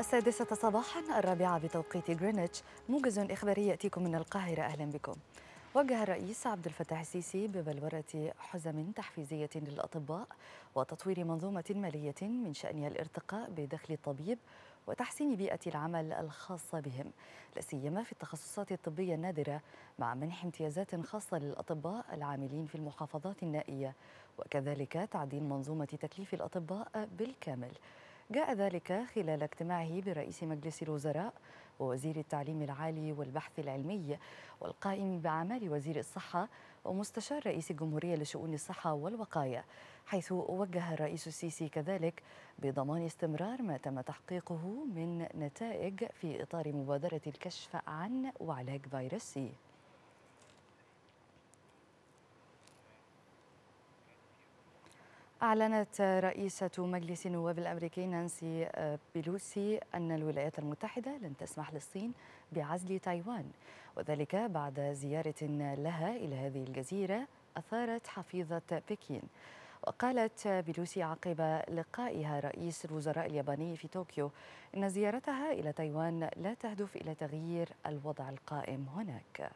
السادسة صباحا الرابعة بتوقيت غرينتش موجز إخباري يأتيكم من القاهرة أهلا بكم وجه الرئيس عبد الفتاح السيسي ببلورة حزم تحفيزية للأطباء وتطوير منظومة مالية من شأنها الارتقاء بدخل الطبيب وتحسين بيئة العمل الخاصة بهم لاسيما في التخصصات الطبية النادرة مع منح امتيازات خاصة للأطباء العاملين في المحافظات النائية وكذلك تعديل منظومة تكليف الأطباء بالكامل جاء ذلك خلال اجتماعه برئيس مجلس الوزراء ووزير التعليم العالي والبحث العلمي والقائم بأعمال وزير الصحة ومستشار رئيس الجمهورية لشؤون الصحة والوقاية حيث وجه الرئيس السيسي كذلك بضمان استمرار ما تم تحقيقه من نتائج في إطار مبادرة الكشف عن وعلاج فيروس سي أعلنت رئيسة مجلس النواب الأمريكي نانسي بيلوسي أن الولايات المتحدة لن تسمح للصين بعزل تايوان وذلك بعد زيارة لها إلى هذه الجزيرة أثارت حفيظة بكين وقالت بيلوسي عقب لقائها رئيس الوزراء الياباني في طوكيو إن زيارتها إلى تايوان لا تهدف إلى تغيير الوضع القائم هناك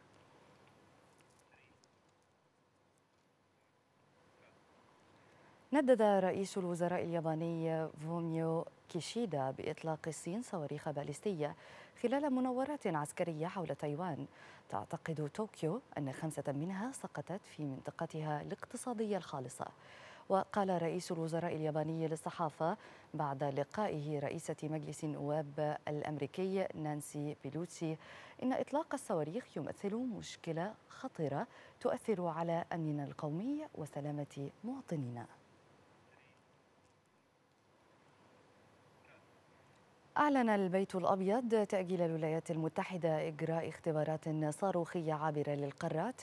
ندد رئيس الوزراء الياباني فوميو كيشيدا بإطلاق الصين صواريخ باليستية خلال مناورات عسكرية حول تايوان تعتقد طوكيو أن خمسة منها سقطت في منطقتها الاقتصادية الخالصة وقال رئيس الوزراء الياباني للصحافة بعد لقائه رئيسة مجلس النواب الأمريكي نانسي بيلوتسي إن إطلاق الصواريخ يمثل مشكلة خطيرة تؤثر على أمننا القومي وسلامة مواطنينا أعلن البيت الأبيض تأجيل الولايات المتحدة إجراء اختبارات صاروخية عابرة للقارات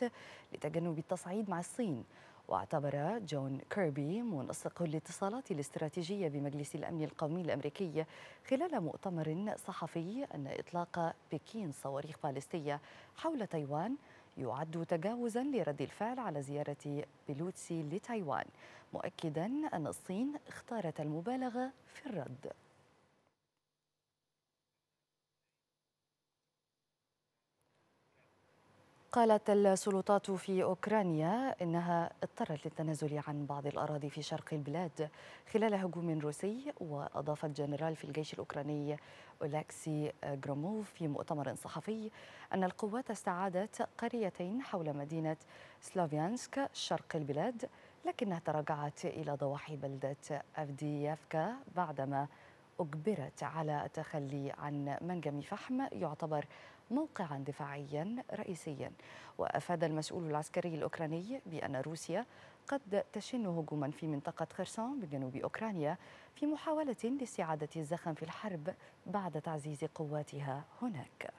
لتجنب التصعيد مع الصين واعتبر جون كيربي منسق الاتصالات الاستراتيجية بمجلس الأمن القومي الأمريكي خلال مؤتمر صحفي أن إطلاق بكين صواريخ باليستية حول تايوان يعد تجاوزا لرد الفعل على زيارة بيلوتسي لتايوان مؤكدا أن الصين اختارت المبالغة في الرد قالت السلطات في أوكرانيا إنها اضطرت للتنازل عن بعض الأراضي في شرق البلاد خلال هجوم روسي وأضاف الجنرال في الجيش الأوكراني أولاكسي جروموف في مؤتمر صحفي أن القوات استعادت قريتين حول مدينة سلوفيانسك شرق البلاد لكنها تراجعت إلى ضواحي بلدة أفدييفكا بعدما أجبرت على التخلي عن منجم فحم يعتبر موقعا دفاعيا رئيسيا وأفاد المسؤول العسكري الأوكراني بأن روسيا قد تشن هجوما في منطقة خرسان بجنوب أوكرانيا في محاولة لاستعادة الزخم في الحرب بعد تعزيز قواتها هناك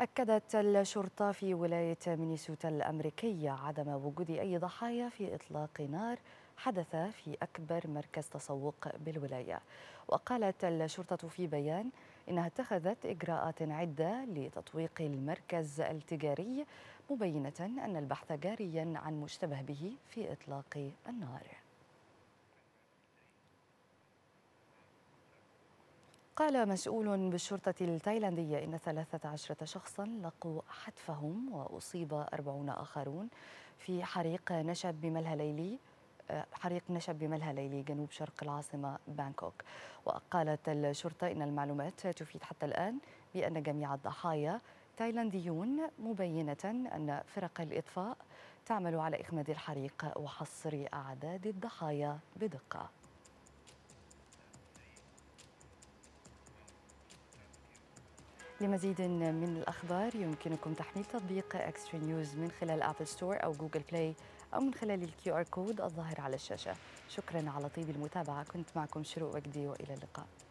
أكدت الشرطة في ولاية مينيسوتا الأمريكية عدم وجود أي ضحايا في إطلاق نار حدث في أكبر مركز تسوق بالولاية وقالت الشرطة في بيان إنها اتخذت إجراءات عدة لتطويق المركز التجاري مبينة أن البحث جاريا عن مشتبه به في إطلاق النار قال مسؤول بالشرطة التايلاندية إن 13 شخصا لقوا حتفهم وأصيب 40 آخرون في حريق نشب بملهى ليلي حريق نشب بملهى ليلي جنوب شرق العاصمة بانكوك وقالت الشرطة إن المعلومات تفيد حتى الآن بأن جميع الضحايا تايلانديون مبينة أن فرق الإطفاء تعمل على إخماد الحريق وحصر أعداد الضحايا بدقة لمزيد من الأخبار يمكنكم تحميل تطبيق أكسترا نيوز من خلال أبل ستور أو جوجل بلاي أو من خلال الكيو آر كود الظاهر على الشاشة شكرا على طيب المتابعة كنت معكم شروق وجدي وإلى اللقاء